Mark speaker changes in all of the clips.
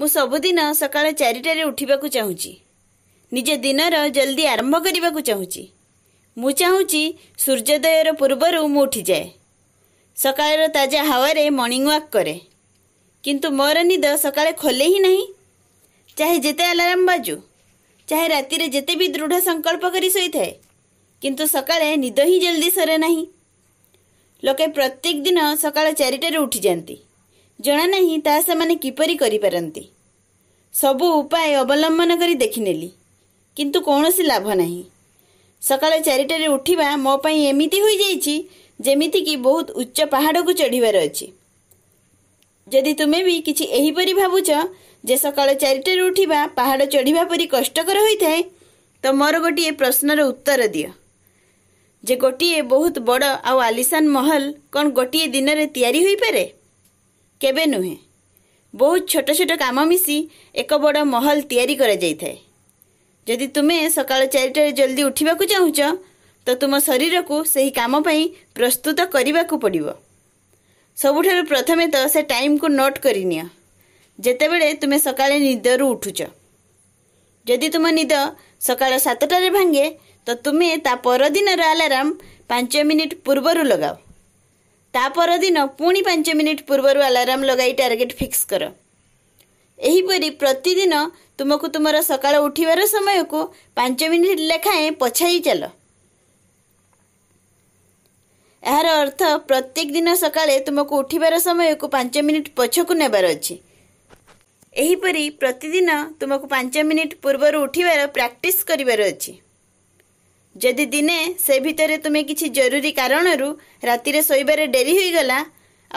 Speaker 1: ମୁଁ ସବୁଦିନ ସକାଳ ଚାରିଟାରେ ଉଠିବାକୁ ଚାହୁଁଛି ନିଜ ଦିନର ଜଲ୍ଦି ଆରମ୍ଭ କରିବାକୁ ଚାହୁଁଛି ମୁଁ ଚାହୁଁଛି ସୂର୍ଯ୍ୟୋଦୟର ପୂର୍ବରୁ ମୁଁ ଉଠିଯାଏ ସକାଳର ତାଜା ହାୱାରେ ମର୍ଣ୍ଣିଂ ୱାକ୍ କରେ କିନ୍ତୁ ମୋର ନିଦ ସକାଳେ ଖୋଲେ ହିଁ ନାହିଁ ଚାହେ ଯେତେ ଆଲାର୍ମ ବାଜୁ ଚାହେ ରାତିରେ ଯେତେ ବି ଦୃଢ଼ ସଂକଳ୍ପ କରି ଶୋଇଥାଏ କିନ୍ତୁ ସକାଳେ ନିଦ ହିଁ ଜଲ୍ଦି ସରେ ନାହିଁ ଲୋକେ ପ୍ରତ୍ୟେକ ଦିନ ସକାଳ ଚାରିଟାରେ ଉଠିଯାଆନ୍ତି ଜଣାନାହିଁ ତାହା ସେମାନେ କିପରି କରିପାରନ୍ତି ସବୁ ଉପାୟ ଅବଲମ୍ବନ କରି ଦେଖିନେଲି କିନ୍ତୁ କୌଣସି ଲାଭ ନାହିଁ ସକାଳ ଚାରିଟାରେ ଉଠିବା ମୋ ପାଇଁ ଏମିତି ହୋଇଯାଇଛି ଯେମିତିକି ବହୁତ ଉଚ୍ଚ ପାହାଡ଼କୁ ଚଢ଼ିବାର ଅଛି ଯଦି ତୁମେ ବି କିଛି ଏହିପରି ଭାବୁଛ ଯେ ସକାଳ ଚାରିଟାରେ ଉଠିବା ପାହାଡ଼ ଚଢ଼ିବା ପରି କଷ୍ଟକର ହୋଇଥାଏ ତ ମୋର ଗୋଟିଏ ପ୍ରଶ୍ନର ଉତ୍ତର ଦିଅ ଯେ ଗୋଟିଏ ବହୁତ ବଡ଼ ଆଉ ଆଲିସାନ ମହଲ କ'ଣ ଗୋଟିଏ ଦିନରେ ତିଆରି ହୋଇପାରେ କେବେ ନୁହେଁ ବହୁତ ଛୋଟ ଛୋଟ କାମ ମିଶି ଏକ ବଡ଼ ମହଲ ତିଆରି କରାଯାଇଥାଏ ଯଦି ତୁମେ ସକାଳ ଚାରିଟାରେ ଜଲ୍ଦି ଉଠିବାକୁ ଚାହୁଁଛ ତ ତୁମ ଶରୀରକୁ ସେହି କାମ ପାଇଁ ପ୍ରସ୍ତୁତ କରିବାକୁ ପଡ଼ିବ ସବୁଠାରୁ ପ୍ରଥମେ ତ ସେ ଟାଇମ୍କୁ ନୋଟ୍ କରିନିଅ ଯେତେବେଳେ ତୁମେ ସକାଳେ ନିଦରୁ ଉଠୁଛ ଯଦି ତୁମ ନିଦ ସକାଳ ସାତଟାରେ ଭାଙ୍ଗେ ତ ତୁମେ ତା ପରଦିନର ଆଲାର୍ମ ପାଞ୍ଚ ମିନିଟ୍ ପୂର୍ବରୁ ଲଗାଅ ତା ପରଦିନ ପୁଣି ପାଞ୍ଚ ମିନିଟ୍ ପୂର୍ବରୁ ଆଲାର୍ମ ଲଗାଇ ଟାର୍ଗେଟ୍ ଫିକ୍ସ କର ଏହିପରି ପ୍ରତିଦିନ ତୁମକୁ ତୁମର ସକାଳ ଉଠିବାର ସମୟକୁ ପାଞ୍ଚ ମିନିଟ୍ ଲେଖାଏଁ ପଛାଇ ଚାଲ ଏହାର ଅର୍ଥ ପ୍ରତ୍ୟେକ ଦିନ ସକାଳେ ତୁମକୁ ଉଠିବାର ସମୟକୁ ପାଞ୍ଚ ମିନିଟ୍ ପଛକୁ ନେବାର ଅଛି ଏହିପରି ପ୍ରତିଦିନ ତୁମକୁ ପାଞ୍ଚ ମିନିଟ୍ ପୂର୍ବରୁ ଉଠିବାର ପ୍ରାକ୍ଟିସ୍ କରିବାର ଅଛି ଯଦି ଦିନେ ସେ ଭିତରେ ତୁମେ କିଛି ଜରୁରୀ କାରଣରୁ ରାତିରେ ଶୋଇବାରେ ଡେରି ହୋଇଗଲା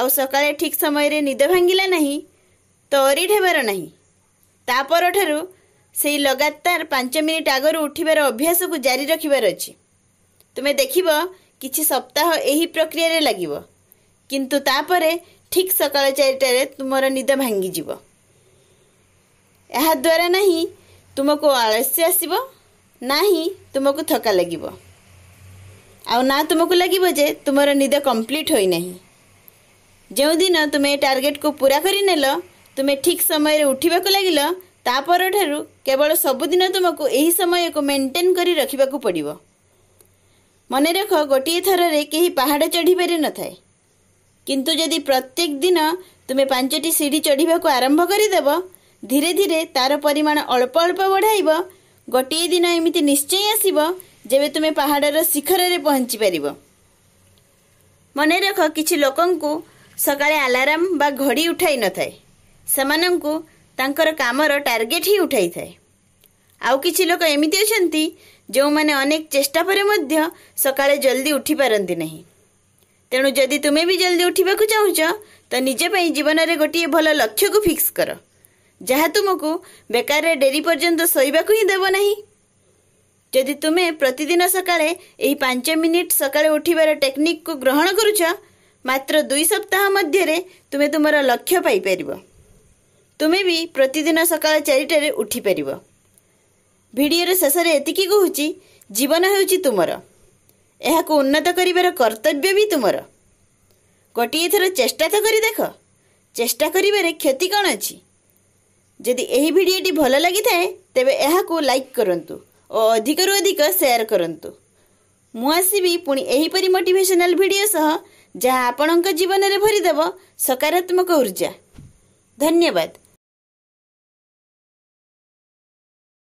Speaker 1: ଆଉ ସକାଳେ ଠିକ୍ ସମୟରେ ନିଦ ଭାଙ୍ଗିଲା ନାହିଁ ତ ଅରିଡ଼ ହେବାର ନାହିଁ ତା ପରଠାରୁ ସେଇ ଲଗାତାର ପାଞ୍ଚ ମିନିଟ୍ ଆଗରୁ ଉଠିବାର ଅଭ୍ୟାସକୁ ଜାରି ରଖିବାର ଅଛି ତୁମେ ଦେଖିବ କିଛି ସପ୍ତାହ ଏହି ପ୍ରକ୍ରିୟାରେ ଲାଗିବ କିନ୍ତୁ ତାପରେ ଠିକ୍ ସକାଳ ଚାରିଟାରେ ତୁମର ନିଦ ଭାଙ୍ଗିଯିବ ଏହାଦ୍ୱାରା ନାହିଁ ତୁମକୁ ଆଳସ୍ୟ ଆସିବ ନା ହିଁ ତୁମକୁ ଥକା ଲାଗିବ ଆଉ ନା ତୁମକୁ ଲାଗିବ ଯେ ତୁମର ନିଦ କମ୍ପ୍ଲିଟ୍ ହୋଇନାହିଁ ଯେଉଁଦିନ ତୁମେ ଏ ଟାର୍ଗେଟ୍କୁ ପୂରା କରିନେଲ ତୁମେ ଠିକ୍ ସମୟରେ ଉଠିବାକୁ ଲାଗିଲ ତା ପରଠାରୁ କେବଳ ସବୁଦିନ ତୁମକୁ ଏହି ସମୟକୁ ମେଣ୍ଟେନ୍ କରି ରଖିବାକୁ ପଡ଼ିବ ମନେ ରଖ ଗୋଟିଏ ଥରରେ କେହି ପାହାଡ଼ ଚଢ଼ିପାରି ନଥାଏ କିନ୍ତୁ ଯଦି ପ୍ରତ୍ୟେକ ଦିନ ତୁମେ ପାଞ୍ଚଟି ସିଢ଼ି ଚଢ଼ିବାକୁ ଆରମ୍ଭ କରିଦେବ ଧୀରେ ଧୀରେ ତା'ର ପରିମାଣ ଅଳ୍ପ ଅଳ୍ପ ବଢ଼ାଇବ ଗୋଟିଏ ଦିନ ଏମିତି ନିଶ୍ଚୟ ଆସିବ ଯେବେ ତୁମେ ପାହାଡ଼ର ଶିଖରରେ ପହଞ୍ଚି ପାରିବ ମନେରଖ କିଛି ଲୋକଙ୍କୁ ସକାଳେ ଆଲାରାମ ବା ଘଡ଼ି ଉଠାଇ ନଥାଏ ସେମାନଙ୍କୁ ତାଙ୍କର କାମର ଟାର୍ଗେଟ୍ ହିଁ ଉଠାଇଥାଏ ଆଉ କିଛି ଲୋକ ଏମିତି ଅଛନ୍ତି ଯେଉଁମାନେ ଅନେକ ଚେଷ୍ଟା ପରେ ମଧ୍ୟ ସକାଳେ ଜଲ୍ଦି ଉଠିପାରନ୍ତି ନାହିଁ ତେଣୁ ଯଦି ତୁମେ ବି ଜଲ୍ଦି ଉଠିବାକୁ ଚାହୁଁଛ ତ ନିଜ ପାଇଁ ଜୀବନରେ ଗୋଟିଏ ଭଲ ଲକ୍ଷ୍ୟକୁ ଫିକ୍ସ କର ଯାହା ତୁମକୁ ବେକାରରେ ଡେରି ପର୍ଯ୍ୟନ୍ତ ଶୋଇବାକୁ ହିଁ ଦେବ ନାହିଁ ଯଦି ତୁମେ ପ୍ରତିଦିନ ସକାଳେ ଏହି ପାଞ୍ଚ ମିନିଟ୍ ସକାଳେ ଉଠିବାର ଟେକ୍ନିକ୍କୁ ଗ୍ରହଣ କରୁଛ ମାତ୍ର ଦୁଇ ସପ୍ତାହ ମଧ୍ୟରେ ତୁମେ ତୁମର ଲକ୍ଷ୍ୟ ପାଇପାରିବ ତୁମେ ବି ପ୍ରତିଦିନ ସକାଳ ଚାରିଟାରେ ଉଠିପାରିବ ଭିଡ଼ିଓର ଶେଷରେ ଏତିକି କହୁଛି ଜୀବନ ହେଉଛି ତୁମର ଏହାକୁ ଉନ୍ନତ କରିବାର କର୍ତ୍ତବ୍ୟ ବି ତୁମର ଗୋଟିଏ ଥର ଚେଷ୍ଟା ତ କରି ଦେଖ ଚେଷ୍ଟା କରିବାରେ କ୍ଷତି କ'ଣ ଅଛି ଯଦି ଏହି ଭିଡ଼ିଓଟି ଭଲ ଲାଗିଥାଏ ତେବେ ଏହାକୁ ଲାଇକ୍ କରନ୍ତୁ ଓ ଅଧିକରୁ ଅଧିକ ସେୟାର କରନ୍ତୁ ମୁଁ ଆସିବି ପୁଣି ଏହିପରି ମୋଟିଭେସନାଲ ଭିଡ଼ିଓ ସହ ଯାହା ଆପଣଙ୍କ ଜୀବନରେ ଭରିଦେବ ସକାରାତ୍ମକ ଉର୍ଜା ଧନ୍ୟବାଦ